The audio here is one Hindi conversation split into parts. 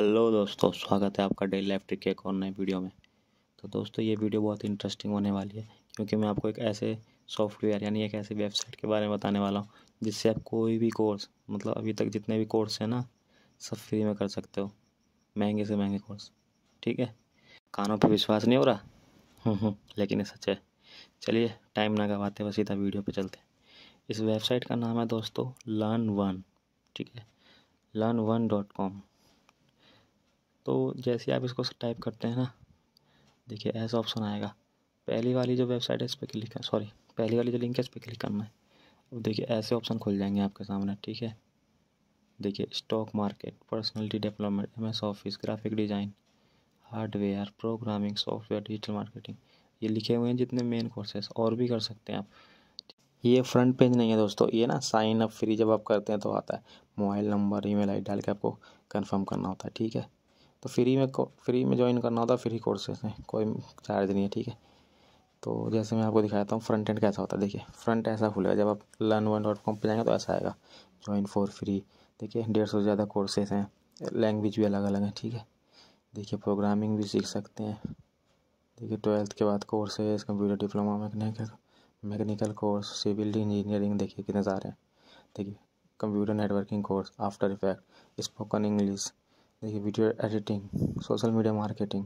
हेलो दोस्तों स्वागत है आपका डेली लाइफ ट्रिक के एक और नए वीडियो में तो दोस्तों ये वीडियो बहुत इंटरेस्टिंग होने वाली है क्योंकि मैं आपको एक ऐसे सॉफ्टवेयर यानी एक ऐसी वेबसाइट के बारे में बताने वाला हूँ जिससे आप कोई भी कोर्स मतलब अभी तक जितने भी कोर्स हैं ना सब फ्री में कर सकते हो महंगे से महंगे कोर्स ठीक है कानों पर विश्वास नहीं हो रहा हम्म, हम्म, लेकिन ये सच है चलिए टाइम ना गवाते बस सीधा वीडियो पर चलते इस वेबसाइट का नाम है दोस्तों लर्न वन ठीक है लर्न वन डॉट कॉम तो जैसे आप इसको टाइप करते हैं ना देखिए ऐसा ऑप्शन आएगा पहली वाली जो वेबसाइट है इस पर क्लिक कर सॉरी पहली वाली जो लिंक है इस पर क्लिक करना है अब देखिए ऐसे ऑप्शन खुल जाएंगे आपके सामने ठीक है देखिए stock market personality development M S office graphic design hardware programming software digital marketing ये लिखे हुए हैं जितने मेन कोर्सेस और भी कर सकते हैं आप ये फ्रंट पेज नहीं है दोस्तों ये ना साइन अप फ्री जब आप करते हैं तो आता है मोबाइल नंबर ईमेल आईडी डाल के आपको कंफर्म करना होता है ठीक है तो फ्री में फ्री में ज्वाइन करना होता है फ्री कोर्सेज में कोई चार्ज नहीं है ठीक है तो जैसे मैं आपको दिखाता हूँ फ्रंट एंड कैसा होता है देखिए फ्रंट ऐसा खुलेगा जब आप लर्न वन डॉट कॉम पर जाएंगे तो ऐसा आएगा ज्वाइन फॉर फ्री देखिए डेढ़ सौ से ज़्यादा कोर्सेज हैं लैंग्वेज भी अलग अलग हैं ठीक है देखिए प्रोग्रामिंग भी सीख सकते हैं देखिए ट्वेल्थ के बाद courses computer diploma mechanical mechanical course civil engineering देखिए कितने सारे हैं देखिए computer networking course after effect spoken English देखिए video editing social media marketing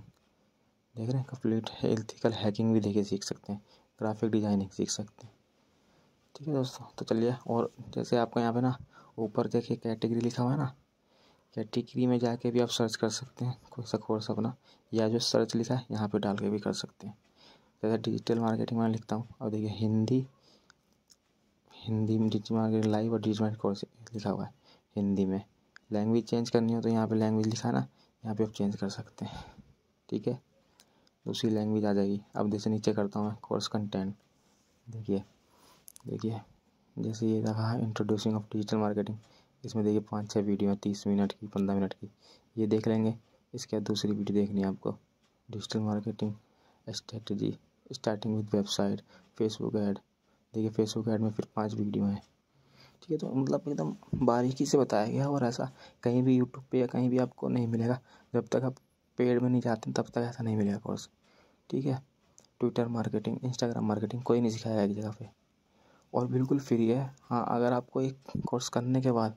देख रहे हैं कंप्लीट एथिकल हैकिंग भी देखिए सीख सकते हैं ग्राफिक डिज़ाइनिंग सीख सकते हैं ठीक है दोस्तों तो चलिए और जैसे आपको यहाँ पे ना ऊपर देखिए कैटेगरी लिखा हुआ है ना कैटेगरी में जाके भी आप सर्च कर सकते हैं कोई सा कोर्स अपना या जो सर्च लिखा है यहाँ पर डाल के भी कर सकते हैं जैसे डिजिटल मार्केटिंग में लिखता हूँ और देखिए हिंदी हिंदी में डिजिटल मार्केटिंग लाइव और डिजिटल कोर्स लिखा हुआ है हिंदी में लैंग्वेज चेंज करनी हो तो यहाँ पे लैंग्वेज लिखाना यहाँ पे आप चेंज कर सकते हैं ठीक है दूसरी लैंग्वेज आ जाएगी अब जैसे नीचे करता हूँ मैं कोर्स कंटेंट देखिए देखिए जैसे ये रखा है इंट्रोड्यूसिंग ऑफ डिजिटल मार्केटिंग इसमें देखिए पाँच छः वीडियो है तीस मिनट की पंद्रह मिनट की ये देख लेंगे इसके बाद दूसरी वीडियो देखनी है आपको digital marketing strategy starting with website Facebook ad देखिए फेसबुक ऐड में फिर पाँच वीडियो हैं ठीक है तो मतलब एकदम बारीकी से बताया गया और ऐसा कहीं भी यूट्यूब पे या कहीं भी आपको नहीं मिलेगा जब तक आप पेड़ में नहीं जाते तब तक ऐसा नहीं मिलेगा कोर्स ठीक है ट्विटर मार्केटिंग इंस्टाग्राम मार्केटिंग कोई नहीं सिखाया एक जगह पे और बिल्कुल फ्री है हाँ अगर आपको एक कोर्स करने के बाद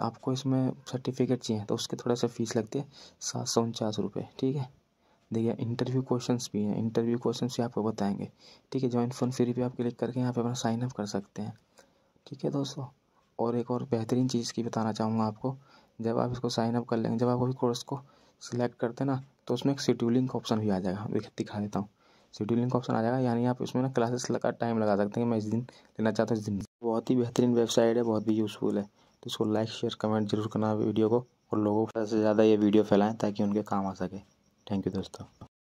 आपको इसमें सर्टिफिकेट चाहिए तो उसके थोड़ा सा फीस लगती है सात सौ उनचास रुपये ठीक है देखिए इंटरव्यू क्वेश्चंस भी हैं इंटरव्यू क्वेश्चंस भी आपको बताएंगे ठीक है ज्वाइन फोन फ्री भी आप क्लिक करके यहाँ पे अपना साइन अप कर सकते हैं ठीक है दोस्तों और एक और बेहतरीन चीज़ की बताना चाहूँगा आपको जब आप इसको साइन अप कर लेंगे जब आप कोई कोर्स को सिलेक्ट करते ना तो उसमें एक शेड्यूलिंग का ऑप्शन भी आ जाएगा दिखा देता हूँ शेड्यूलिंग का ऑप्शन आ जाएगा यानी आप इसमें ना क्लासेस लगा टाइम लगा सकते हैं मैं इस दिन लेना चाहता हूँ इस दिन बहुत ही बेहतरीन वेबसाइट है बहुत ही यूज़फुल है तो इसको लाइक शेयर कमेंट जरूर करना वीडियो को और लोगों को ज़्यादा से ज़्यादा ये वीडियो फैलाएं ताकि उनके काम आ सके थैंक यू दोस्तों